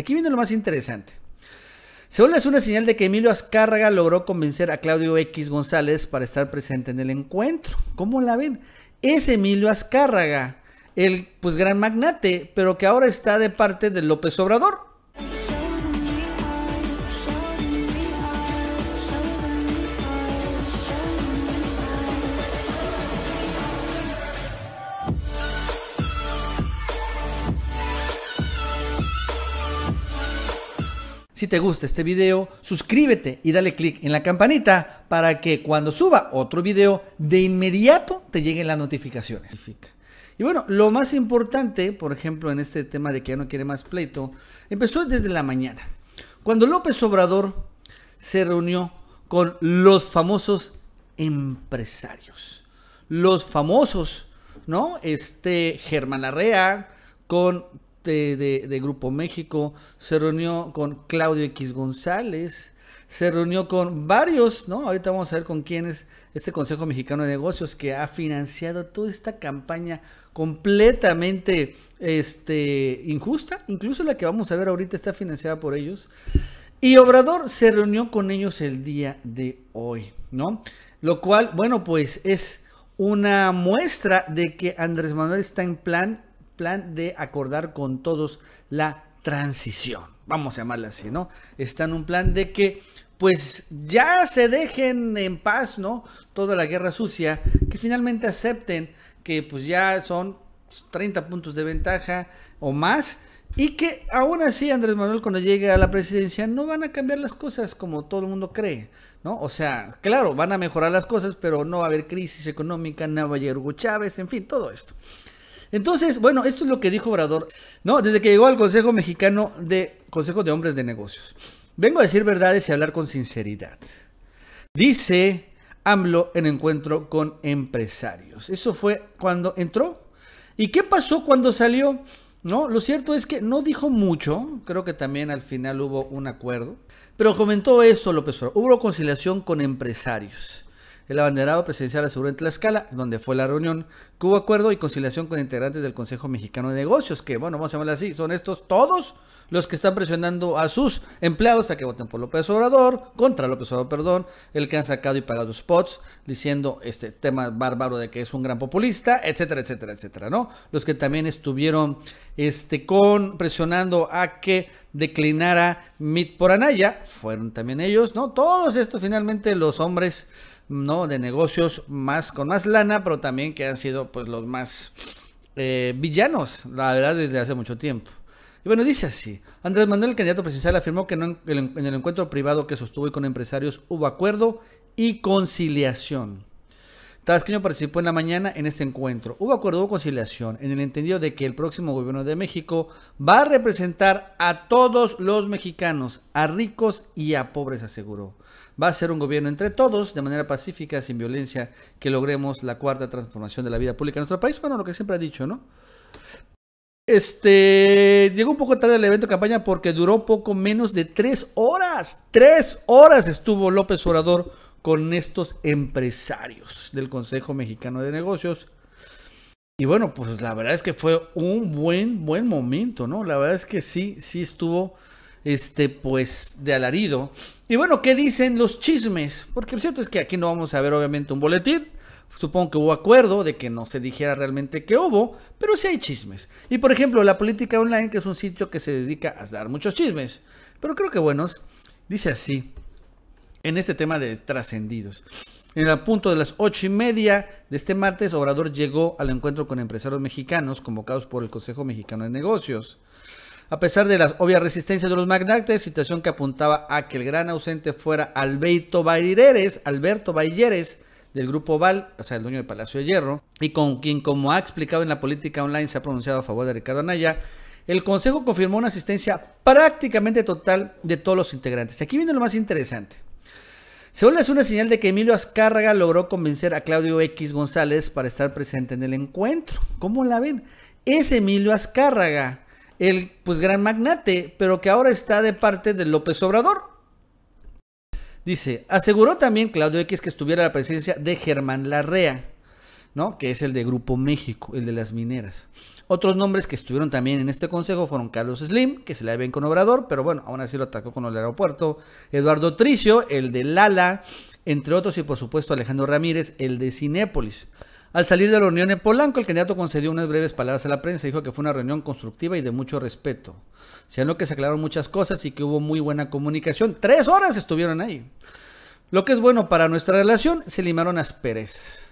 aquí viene lo más interesante. según es una señal de que Emilio Azcárraga logró convencer a Claudio X González para estar presente en el encuentro. ¿Cómo la ven? Es Emilio Azcárraga, el pues gran magnate, pero que ahora está de parte de López Obrador. te gusta este video, suscríbete y dale click en la campanita para que cuando suba otro video, de inmediato te lleguen las notificaciones. Y bueno, lo más importante, por ejemplo, en este tema de que ya no quiere más pleito, empezó desde la mañana, cuando López Obrador se reunió con los famosos empresarios. Los famosos, ¿no? Este Germán Larrea, con de, Grupo México, se reunió con Claudio X González, se reunió con varios, ¿no? Ahorita vamos a ver con quién es este Consejo Mexicano de Negocios que ha financiado toda esta campaña completamente este, injusta, incluso la que vamos a ver ahorita está financiada por ellos. Y Obrador se reunió con ellos el día de hoy, ¿no? Lo cual, bueno, pues es una muestra de que Andrés Manuel está en plan plan de acordar con todos la transición, vamos a llamarla así, ¿no? Está en un plan de que pues ya se dejen en paz, ¿no? Toda la guerra sucia, que finalmente acepten que pues ya son 30 puntos de ventaja o más y que aún así Andrés Manuel cuando llegue a la presidencia no van a cambiar las cosas como todo el mundo cree, ¿no? O sea, claro, van a mejorar las cosas, pero no va a haber crisis económica, no va a Hugo Chávez, en fin, todo esto. Entonces, bueno, esto es lo que dijo Obrador, ¿no? Desde que llegó al Consejo Mexicano de Consejo de Hombres de Negocios. Vengo a decir verdades y hablar con sinceridad. Dice AMLO en encuentro con empresarios. Eso fue cuando entró. ¿Y qué pasó cuando salió? No, lo cierto es que no dijo mucho, creo que también al final hubo un acuerdo, pero comentó esto López Obrador, hubo conciliación con empresarios. El abanderado presidencial aseguró en Tlaxcala, donde fue la reunión, que hubo acuerdo y conciliación con integrantes del Consejo Mexicano de Negocios, que, bueno, vamos a llamarle así, son estos todos los que están presionando a sus empleados a que voten por López Obrador, contra López Obrador, perdón, el que han sacado y pagado spots, diciendo este tema bárbaro de que es un gran populista, etcétera, etcétera, etcétera, ¿no? Los que también estuvieron este, con, presionando a que declinara Mit por Anaya, fueron también ellos, ¿no? Todos estos finalmente los hombres ¿no? De negocios más con más lana, pero también que han sido pues los más eh, villanos, la verdad, desde hace mucho tiempo. Y bueno, dice así. Andrés Manuel, el candidato presidencial, afirmó que en el encuentro privado que sostuvo con empresarios hubo acuerdo y conciliación. Tasqueño participó en la mañana en este encuentro. Hubo acuerdo de conciliación en el entendido de que el próximo gobierno de México va a representar a todos los mexicanos, a ricos y a pobres, aseguró. Va a ser un gobierno entre todos, de manera pacífica, sin violencia, que logremos la cuarta transformación de la vida pública en nuestro país. Bueno, lo que siempre ha dicho, ¿no? Este llegó un poco tarde el evento de campaña porque duró poco menos de tres horas. Tres horas estuvo López Obrador con estos empresarios del Consejo Mexicano de Negocios. Y bueno, pues la verdad es que fue un buen, buen momento, ¿no? La verdad es que sí, sí estuvo, este, pues, de alarido. Y bueno, ¿qué dicen los chismes? Porque lo cierto es que aquí no vamos a ver, obviamente, un boletín. Supongo que hubo acuerdo de que no se dijera realmente que hubo, pero sí hay chismes. Y por ejemplo, La Política Online, que es un sitio que se dedica a dar muchos chismes, pero creo que buenos, dice así en este tema de trascendidos. En el punto de las ocho y media de este martes, Obrador llegó al encuentro con empresarios mexicanos convocados por el Consejo Mexicano de Negocios. A pesar de las obvias resistencias de los magnates, situación que apuntaba a que el gran ausente fuera Alberto Valleres, Alberto del grupo Val, o sea, el dueño del Palacio de Hierro, y con quien, como ha explicado en la política online, se ha pronunciado a favor de Ricardo Anaya, el Consejo confirmó una asistencia prácticamente total de todos los integrantes. Y aquí viene lo más interesante le es una señal de que Emilio Azcárraga logró convencer a Claudio X González para estar presente en el encuentro. ¿Cómo la ven? Es Emilio Azcárraga, el pues gran magnate, pero que ahora está de parte de López Obrador. Dice, aseguró también Claudio X que estuviera la presencia de Germán Larrea, que es el de Grupo México, el de las mineras. Otros nombres que estuvieron también en este consejo fueron Carlos Slim, que se le ven con Obrador, pero bueno, aún así lo atacó con el aeropuerto. Eduardo Tricio, el de Lala, entre otros, y por supuesto Alejandro Ramírez, el de Cinépolis. Al salir de la reunión en Polanco, el candidato concedió unas breves palabras a la prensa y dijo que fue una reunión constructiva y de mucho respeto. Se lo que se aclararon muchas cosas y que hubo muy buena comunicación. Tres horas estuvieron ahí. Lo que es bueno para nuestra relación, se limaron asperezas.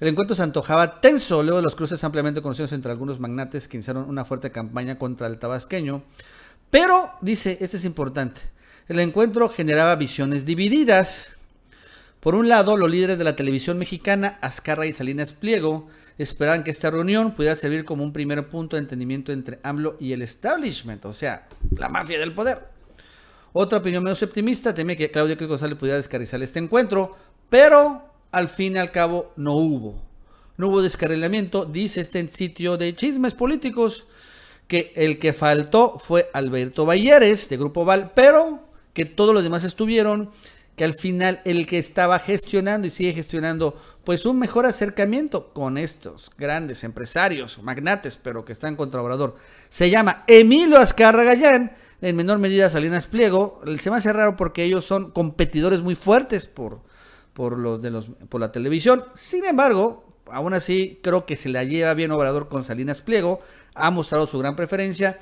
El encuentro se antojaba tenso luego de los cruces ampliamente conocidos entre algunos magnates que iniciaron una fuerte campaña contra el tabasqueño. Pero, dice, este es importante, el encuentro generaba visiones divididas. Por un lado, los líderes de la televisión mexicana, Azcarra y Salinas Pliego, esperaban que esta reunión pudiera servir como un primer punto de entendimiento entre AMLO y el establishment, o sea, la mafia del poder. Otra opinión menos optimista teme que Claudio Cruz González pudiera descarizar este encuentro, pero al fin y al cabo no hubo. No hubo descarrilamiento, dice este sitio de chismes políticos, que el que faltó fue Alberto Valleres, de Grupo Val, pero que todos los demás estuvieron, que al final el que estaba gestionando y sigue gestionando, pues un mejor acercamiento con estos grandes empresarios, magnates, pero que están contra Obrador, se llama Emilio Azcarra Gallán, en menor medida Salinas Pliego, se me hace raro porque ellos son competidores muy fuertes por por, los de los, por la televisión. Sin embargo, aún así creo que se la lleva bien Obrador con Salinas Pliego, ha mostrado su gran preferencia.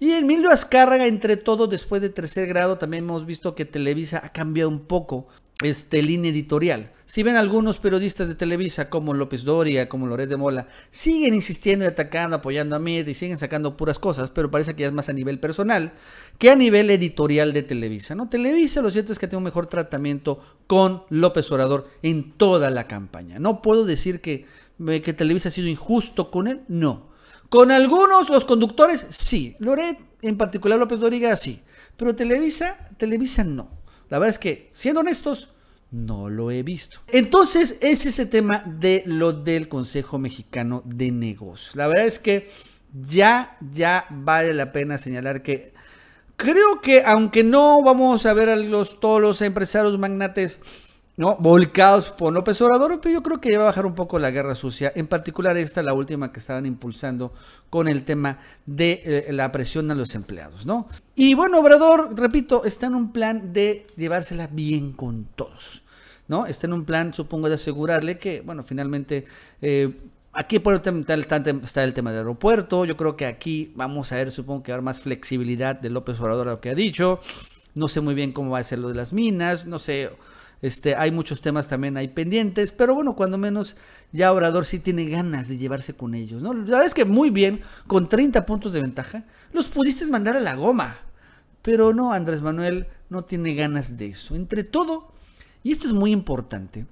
Y Emilio Azcárraga, entre todos, después de tercer grado, también hemos visto que Televisa ha cambiado un poco este, línea editorial. Si ven algunos periodistas de Televisa, como López Doria, como Loret de Mola, siguen insistiendo y atacando, apoyando a mí y siguen sacando puras cosas, pero parece que ya es más a nivel personal que a nivel editorial de Televisa. ¿no? Televisa lo cierto es que tiene un mejor tratamiento con López Orador en toda la campaña. No puedo decir que, eh, que Televisa ha sido injusto con él, no. Con algunos, los conductores, sí. Loret, en particular López Doriga, sí. Pero Televisa, Televisa no. La verdad es que, siendo honestos, no lo he visto. Entonces, es ese tema de lo del Consejo Mexicano de Negocios. La verdad es que ya, ya vale la pena señalar que creo que aunque no vamos a ver a los, todos los empresarios magnates ¿no? Volcados por López Obrador, pero yo creo que va a bajar un poco la guerra sucia, en particular esta, la última que estaban impulsando con el tema de eh, la presión a los empleados, ¿no? Y bueno, Obrador, repito, está en un plan de llevársela bien con todos, ¿no? Está en un plan, supongo, de asegurarle que, bueno, finalmente... Eh, aquí por el está el tema del aeropuerto. Yo creo que aquí vamos a ver, supongo que va a haber más flexibilidad de López Obrador a lo que ha dicho. No sé muy bien cómo va a ser lo de las minas. No sé, este, hay muchos temas también hay pendientes, pero bueno, cuando menos ya Obrador sí tiene ganas de llevarse con ellos, ¿no? La verdad es que muy bien, con 30 puntos de ventaja, los pudiste mandar a la goma. Pero no, Andrés Manuel no tiene ganas de eso. Entre todo, y esto es muy importante,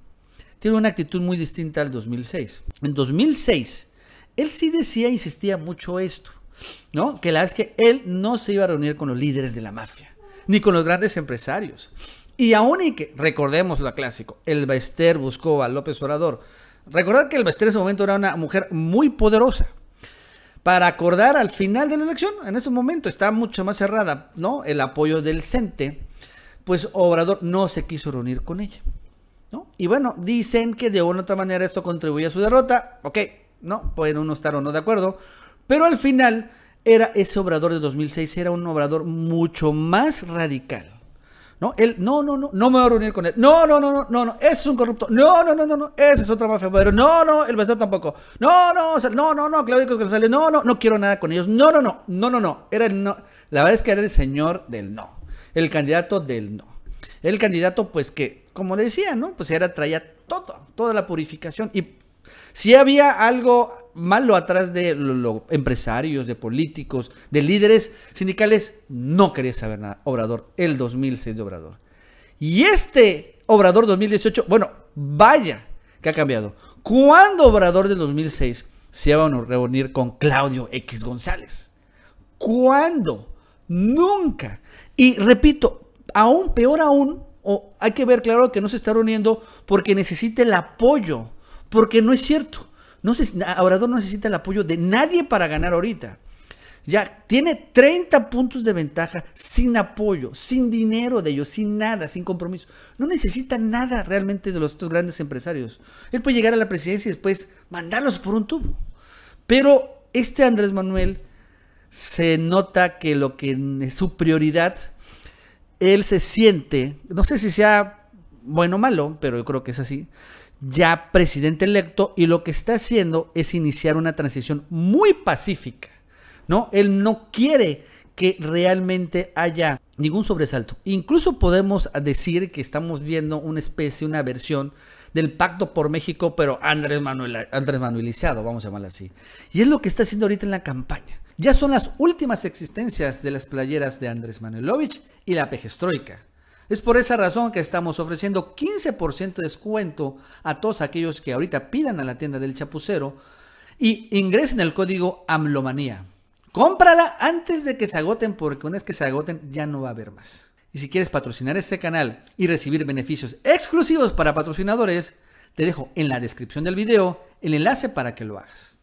tiene una actitud muy distinta al 2006. En 2006, él sí decía, insistía mucho esto, ¿no? Que la verdad es que él no se iba a reunir con los líderes de la mafia, ni con los grandes empresarios. Y aún y que, recordemos lo clásico, el Bester buscó a López Obrador. Recordar que el Bester en ese momento era una mujer muy poderosa. Para acordar al final de la elección, en ese momento está mucho más cerrada, ¿no? El apoyo del CENTE, pues Obrador no se quiso reunir con ella, ¿no? Y bueno, dicen que de una u otra manera esto contribuye a su derrota, ok, ¿no? Pueden uno estar o no de acuerdo, pero al final era ese Obrador de 2006, era un Obrador mucho más radical ¿no? Él, no, no, no, no me voy a reunir con él. No, no, no, no, no, no, es un corrupto. No, no, no, no, no, ese es otra mafia poderoso. No, no, el estar tampoco. No, no, o no, no, no, Claudio González. No, no, no quiero nada con ellos. No, no, no, no, no, no. Era el no. La verdad es que era el señor del no. El candidato del no. El candidato, pues que, como decía, ¿no? Pues era, traía todo, toda la purificación. Y si había algo malo atrás de los empresarios, de políticos, de líderes sindicales, no quería saber nada. Obrador, el 2006 de Obrador. Y este Obrador 2018, bueno, vaya que ha cambiado. ¿Cuándo Obrador del 2006 se va a reunir con Claudio X González? ¿Cuándo? Nunca. Y repito, aún peor aún, o hay que ver claro que no se está reuniendo porque necesita el apoyo, porque no es cierto. No Obrador no necesita el apoyo de nadie para ganar ahorita. Ya tiene 30 puntos de ventaja sin apoyo, sin dinero de ellos, sin nada, sin compromiso. No necesita nada realmente de los estos grandes empresarios. Él puede llegar a la presidencia y después mandarlos por un tubo. Pero este Andrés Manuel se nota que lo que es su prioridad, él se siente, no sé si sea bueno o malo, pero yo creo que es así, ya presidente electo y lo que está haciendo es iniciar una transición muy pacífica, ¿no? Él no quiere que realmente haya ningún sobresalto. Incluso podemos decir que estamos viendo una especie, una versión del Pacto por México, pero Andrés, Manuel, Andrés Manuelizado, vamos a llamarlo así. Y es lo que está haciendo ahorita en la campaña. Ya son las últimas existencias de las playeras de Andrés Manuelovich y la pejestroika. Es por esa razón que estamos ofreciendo 15% de descuento a todos aquellos que ahorita pidan a la tienda del chapucero y ingresen el código AMLOMANÍA. Cómprala antes de que se agoten porque una vez que se agoten ya no va a haber más. Y si quieres patrocinar este canal y recibir beneficios exclusivos para patrocinadores, te dejo en la descripción del video el enlace para que lo hagas.